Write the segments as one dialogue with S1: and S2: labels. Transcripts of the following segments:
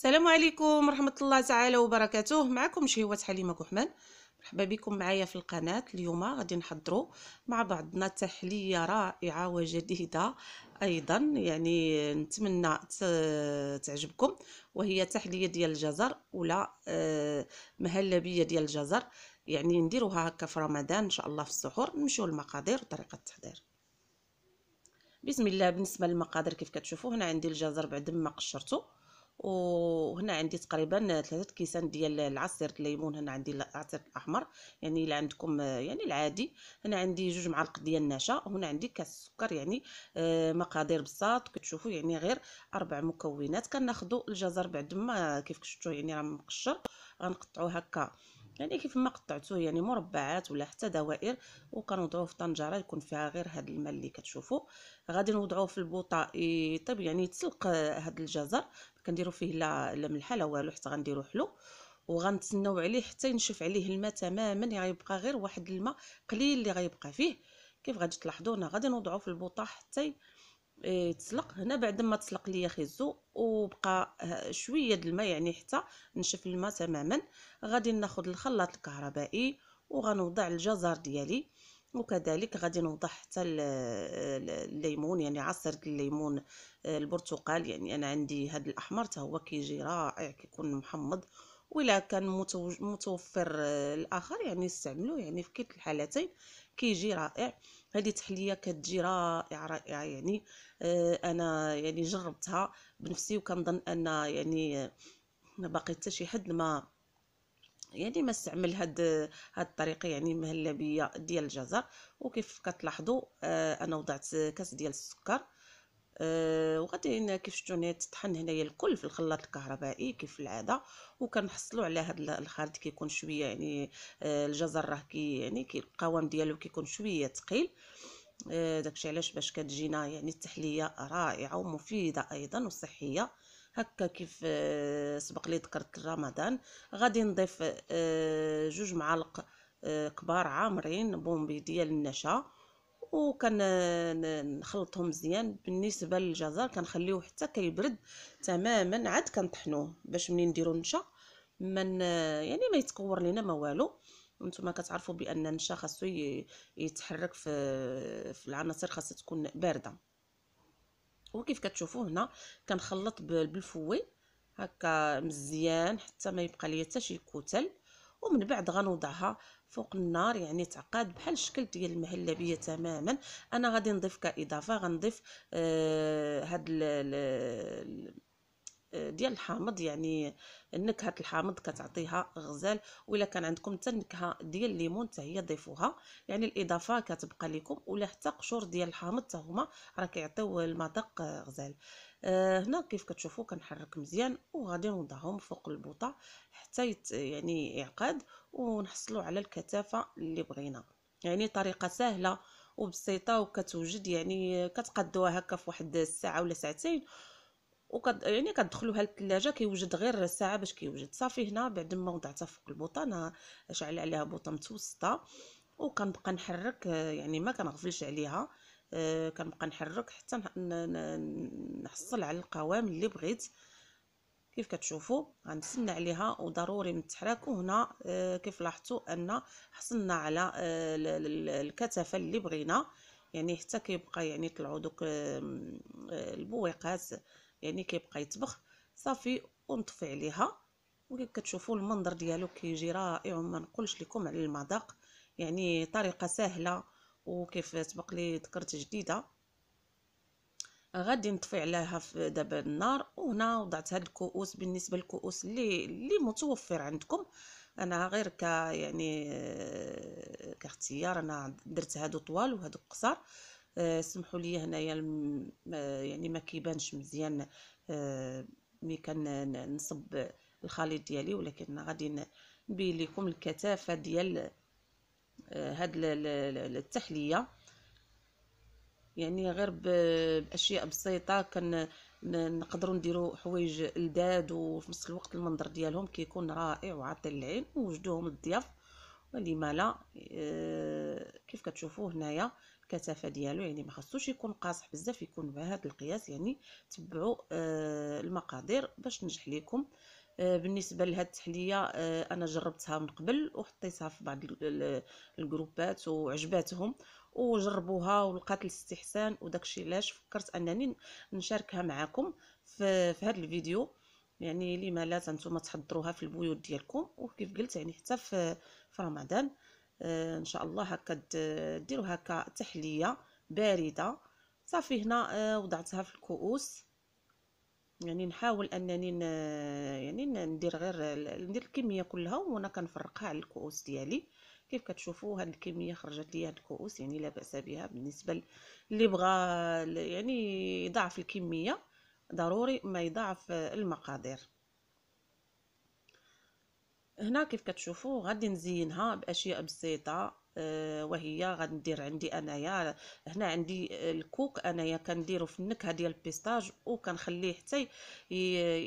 S1: السلام عليكم ورحمة الله تعالى وبركاته معكم شهوات حليمة كحمان مرحبا بكم معايا في القناة اليوم غادي نحضروا مع بعضنا تحلية رائعة وجديدة أيضا يعني نتمنى تعجبكم وهي تحلية ديال الجزر ولا آه، مهلبية ديال الجزر يعني نديروها هكا في رمضان إن شاء الله في السحور نمشيو المقادير وطريقة التحضير بسم الله بالنسبة للمقادير كيف كتشوفوا هنا عندي الجزر بعد ما قشرته وهنا عندي تقريبا ثلاثة كيسان ديال العصير الليمون هنا عندي العصير الاحمر يعني الا عندكم يعني العادي هنا عندي جوج معالق ديال النشا هنا عندي كاس السكر يعني آه، مقادير بساط كتشوفوا يعني غير اربع مكونات كناخذوا الجزر بعد ما كيف شفتوا يعني راه مقشر غنقطعوه هكا يعني كيف ما قطعتوه يعني مربعات ولا حتى دوائر وكنوضعوه في طنجره يكون فيها غير هذا الماء اللي كتشوفوا غادي نوضعوه في البوطه يطيب يعني يتسلق هذا آه، الجزر كنديروا فيه لا لا ملحه لا والو حتى غنديروا حلو وغنتسناو عليه حتى ينشف عليه الماء تماما يعني غيبقى غير واحد الماء قليل اللي غيبقى فيه كيف غادي تلاحظوا انا غادي نوضعو في البوطه حتى آه، يتسلق هنا بعد ما تسلق ليا خيزو وبقى آه، شويه د الماء يعني حتى نشف الماء تماما غادي ناخذ الخلاط الكهربائي وغنوضع الجزر ديالي وكذلك غادي نوضح حتى الليمون يعني عصير الليمون آه، البرتقال يعني انا عندي هذا الاحمر حتى هو كيجي رائع كيكون محمض ولا كان متوفر آه، الاخر يعني استعملوه يعني في كلتا الحالتين كيجي رائع هذه تحليه كتجي رائعه رائعه يعني آه، انا يعني جربتها بنفسي وكنظن ان يعني ما باقي حتى شي حد ما يعني ما استعمل هاد هاد الطريقه يعني مهلبيه ديال الجزر وكيف كتلاحظوا آه انا وضعت كاس ديال السكر آه وغادي كيف شفتوني تطحن هنايا الكل في الخلاط الكهربائي كيف العاده وكنحصلوا على هاد الخليط كيكون شويه يعني آه الجزر راه كي يعني كي القوام ديالو كيكون شويه ثقيل آه، داكشي علاش باش كتجينا يعني التحليه رائعه ومفيده ايضا وصحيه هكا كيف آه، سبق لي ذكرت رمضان غادي نضيف آه، جوج معالق آه، كبار عامرين بومبي ديال النشا وكنخلطهم مزيان بالنسبه للجزر كنخليوه حتى كيبرد تماما عاد كنطحنوه باش منين نديرو النشا من يعني ما يتكور لينا ما والو نتوما كتعرفوا بان النشا خاصو يتحرك في في العناصر خاصها تكون بارده وكيف كتشوفوا هنا كنخلط بالفوي هكا مزيان حتى ما يبقى ليا حتى شي كتل ومن بعد غنوضعها فوق النار يعني تعقد بحال الشكل ديال المهلبيه تماما انا غادي نضيف كاضافه غنضيف آه هاد ال ديال الحامض يعني نكهه الحامض كتعطيها غزال ولا كان عندكم حتى النكهه ديال الليمون حتى هي ضيفوها يعني الاضافه كتبقى لكم ولا حتى قشور ديال الحامض حتى هما راه كيعطيو المذاق غزال آه هنا كيف كتشوفوا كنحرك مزيان وغادي نوضعهم فوق البوطه حتى يت يعني يعقد ونحصلوا على الكثافه اللي بغينا يعني طريقه سهله وبسيطه وكتوجد يعني كتقدوها هكا في واحد الساعه ولا ساعتين وكد يعني كندخلوها للثلاجه كيوجد غير ساعه باش كيوجد صافي هنا بعد ما وضعتها فوق البوطه انا شعل عليها بوطه متوسطه وكنبقى نحرك يعني ما كنغفلش عليها أه كنبقى نحرك حتى نحصل على القوام اللي بغيت كيف كتشوفوا غنسنى عليها وضروري من التحراك وهنا أه كيف لاحظتوا ان حصلنا على آه، الكثافه اللي بغينا يعني حتى كيبقى يعني طلعوا دوك آه، البويقات يعني كيبقى يطبخ صافي ونطفي عليها وكيف كتشوفوا المنظر ديالو كيجي رائع وما نقولش لكم على المذاق يعني طريقه سهله وكيف سبق لي ذكرت جديده غادي نطفي عليها دابا النار وهنا وضعت هاد الكؤوس بالنسبه للكؤوس اللي اللي متوفر عندكم انا غير ك يعني آه، كاختيار انا درت هادو طوال وهادو قصار آه، سمحوا لي هنايا يعني ما كيبانش مزيان آه، ملي كنصب الخليط ديالي ولكن غادي نبين لكم الكثافه ديال آه، هاد التحليه يعني غير باشياء بسيطه كن نقدروا نديروا حوايج لداد وفي نفس الوقت المنظر ديالهم كيكون رائع وعاطي العين ووجدوهم الضياف ولما لا آه، كيف كتشوفوا هنايا الكثافه ديالو يعني ما خصوش يكون قاصح بزاف يكون بهذا القياس يعني تبعوا آه، المقادير باش نجح لكم آه، بالنسبه لهاد التحليه انا جربتها من قبل وحطيتها في بعض الجروبات وعجباتهم وجربوها ولقات الاستحسان وداكشي علاش فكرت انني نشاركها معكم في, في هذا الفيديو يعني لما لا نتوما تحضروها في البيوت ديالكم وكيف قلت يعني حتى في رمضان آه، ان شاء الله هكا ديروا هكا تحليه بارده صافي هنا آه، وضعتها في الكؤوس يعني نحاول انني يعني ندير غير ندير الكميه كلها وانا كنفرقها على الكؤوس ديالي كيف كتشوفوا هاد الكميه خرجت لي هاد الكؤوس يعني لا باس بها بالنسبه اللي بغى يعني يضعف الكميه ضروري ما يضاعف المقادير هنا كيف كتشوفوا غادي نزينها باشياء بسيطه آه، وهي غادي ندير عندي انايا هنا عندي الكوك انايا كنديرو في النكهه ديال البيستاج وكنخليه حتى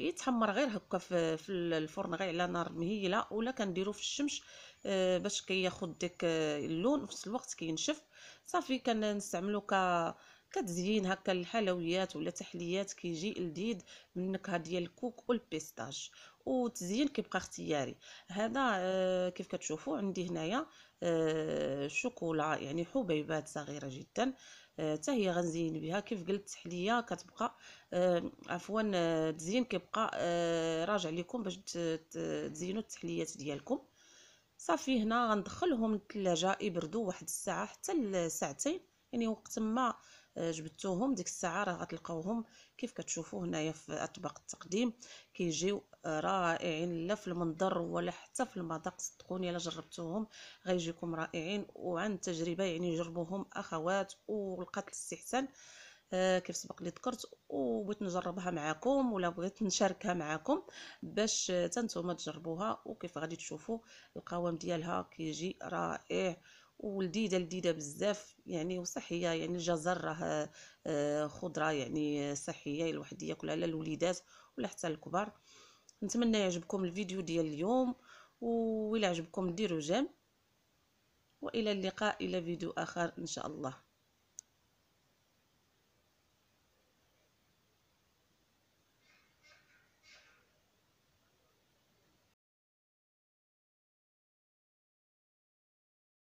S1: يتحمر غير هكا في الفرن غير على نار مهيله ولا كنديرو في الشمس آه، باش كياخد ديك آه، اللون وفي نفس الوقت كينشف صافي كنستعملو ك كتزين هكا الحلويات ولا تحليات كيجي لذيذ من النكهه ديال الكوك والبيستاج وتزيين كيبقى اختياري هذا آه، كيف كتشوفوا عندي هنايا آه، شوكولا يعني حبيبات صغيره جدا حتى آه، هي غنزين بها كيف قلت التحليه كتبقى عفوا التزيين كيبقى راجع لكم باش تزينوا التحليات ديالكم صافي هنا غندخلهم للثلاجه يبردوا واحد الساعه حتى لساعتين يعني وقت ما آه، جبدتوهم ديك الساعه راه غتلقاوهم كيف كتشوفوا هنايا في اطباق التقديم كيجيو رائعين لا في المنظر ولا حتى في المذاق صدقوني الا جربتوهم غيجيكم رائعين وعن تجربه يعني جربوهم اخوات ولقات الاستحسان آه، كيف سبق لي ذكرت وبغيت نجربها معكم ولا بغيت نشاركها معكم باش حتى تجربوها وكيف غادي تشوفوا القوام ديالها كيجي رائع ولذيذه لذيذه بزاف يعني وصحيه يعني الجزر راه آه، خضره يعني صحيه الواحد ياكلها على الوليدات ولا حتى الكبار نتمنى يعجبكم الفيديو ديال اليوم وإلا عجبكم ديروا جيم والى اللقاء الى فيديو اخر ان شاء الله